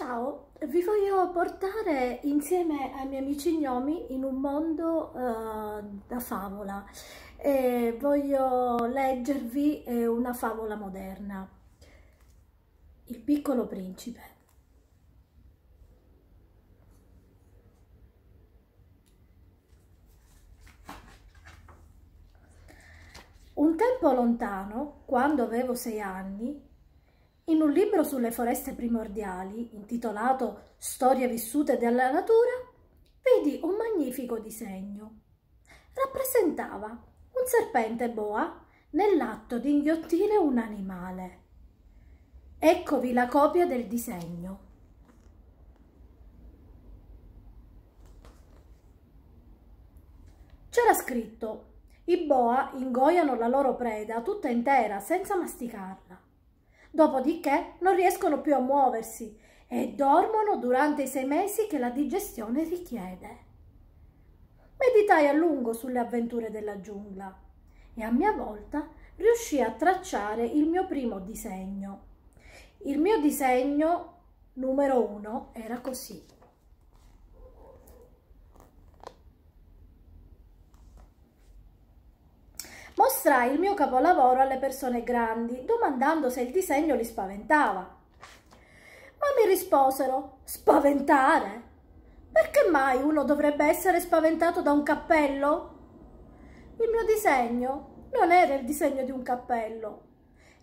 Ciao, vi voglio portare insieme ai miei amici gnomi in un mondo uh, da favola. E voglio leggervi eh, una favola moderna. Il piccolo principe. Un tempo lontano, quando avevo sei anni, in un libro sulle foreste primordiali, intitolato Storie vissute della natura, vedi un magnifico disegno. Rappresentava un serpente boa nell'atto di inghiottire un animale. Eccovi la copia del disegno. C'era scritto: I boa ingoiano la loro preda tutta intera senza masticarla dopodiché non riescono più a muoversi e dormono durante i sei mesi che la digestione richiede. Meditai a lungo sulle avventure della giungla e a mia volta riuscii a tracciare il mio primo disegno. Il mio disegno numero uno era così. Mostrai il mio capolavoro alle persone grandi, domandando se il disegno li spaventava. Ma mi risposero, spaventare? Perché mai uno dovrebbe essere spaventato da un cappello? Il mio disegno non era il disegno di un cappello,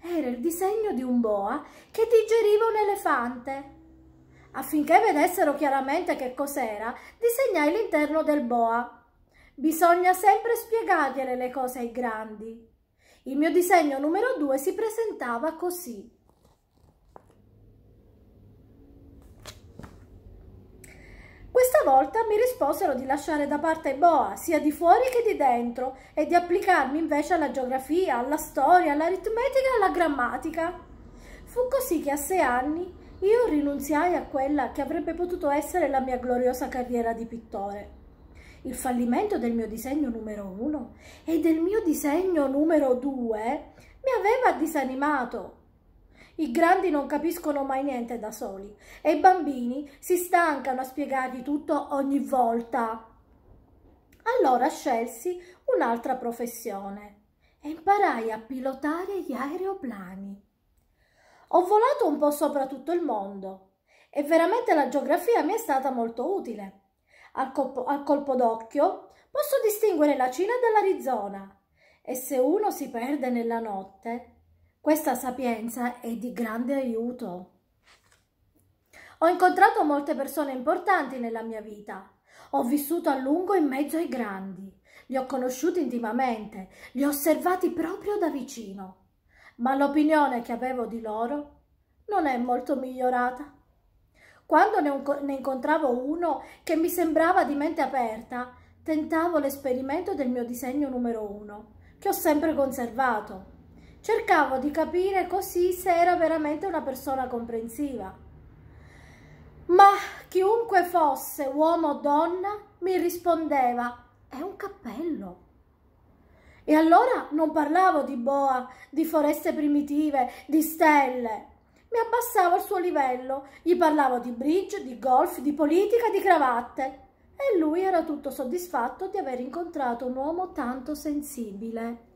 era il disegno di un boa che digeriva un elefante. Affinché vedessero chiaramente che cos'era, disegnai l'interno del boa Bisogna sempre spiegargliele le cose ai grandi. Il mio disegno numero 2 si presentava così. Questa volta mi risposero di lasciare da parte Boa, sia di fuori che di dentro, e di applicarmi invece alla geografia, alla storia, all'aritmetica e alla grammatica. Fu così che a sei anni io rinunziai a quella che avrebbe potuto essere la mia gloriosa carriera di pittore il fallimento del mio disegno numero uno e del mio disegno numero due mi aveva disanimato. I grandi non capiscono mai niente da soli e i bambini si stancano a spiegargli tutto ogni volta. Allora scelsi un'altra professione e imparai a pilotare gli aeroplani. Ho volato un po' sopra tutto il mondo e veramente la geografia mi è stata molto utile al colpo, al colpo d'occhio, posso distinguere la Cina dall'Arizona. E se uno si perde nella notte, questa sapienza è di grande aiuto. Ho incontrato molte persone importanti nella mia vita. Ho vissuto a lungo in mezzo ai grandi. Li ho conosciuti intimamente, li ho osservati proprio da vicino. Ma l'opinione che avevo di loro non è molto migliorata. Quando ne, ne incontravo uno che mi sembrava di mente aperta, tentavo l'esperimento del mio disegno numero uno, che ho sempre conservato. Cercavo di capire così se era veramente una persona comprensiva. Ma chiunque fosse, uomo o donna, mi rispondeva «È un cappello». E allora non parlavo di boa, di foreste primitive, di stelle. Mi abbassavo al suo livello, gli parlavo di bridge, di golf, di politica, di cravatte. E lui era tutto soddisfatto di aver incontrato un uomo tanto sensibile.